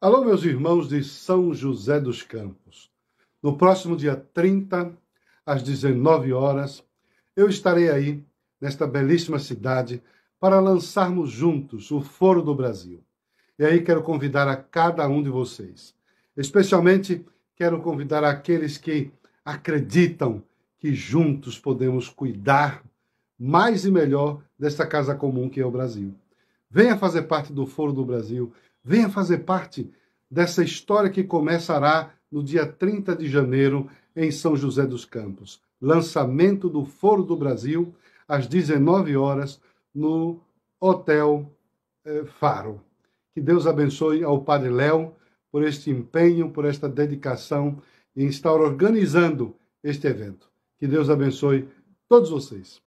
Alô, meus irmãos de São José dos Campos. No próximo dia 30, às 19 horas, eu estarei aí, nesta belíssima cidade, para lançarmos juntos o Foro do Brasil. E aí quero convidar a cada um de vocês. Especialmente quero convidar aqueles que acreditam que juntos podemos cuidar mais e melhor desta casa comum que é o Brasil. Venha fazer parte do Foro do Brasil. Venha fazer parte dessa história que começará no dia 30 de janeiro em São José dos Campos. Lançamento do Foro do Brasil às 19 horas no Hotel eh, Faro. Que Deus abençoe ao Padre Léo por este empenho, por esta dedicação em estar organizando este evento. Que Deus abençoe todos vocês.